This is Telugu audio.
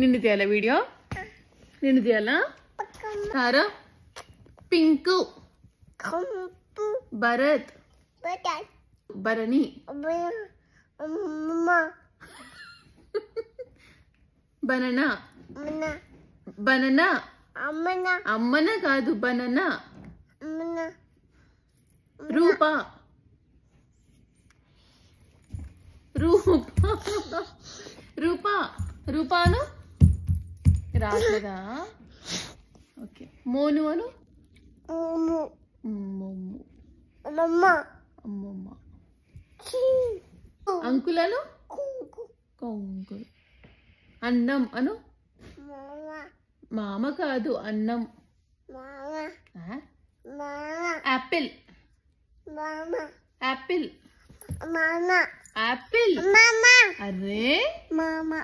నిన్ను తీయాలా వీడియో నిన్ను తీయాలా Sara pink Bharat Bharani banana banana అమ్మన కాదు బననా రూప రూప రూప రూపాను రాట్లేదా ఓకే మోను అను అంకులను కొంకులు అన్నం అను మామ కాదు అన్నం యాపిల్ యాపిల్ యాపిల్ అరే మామ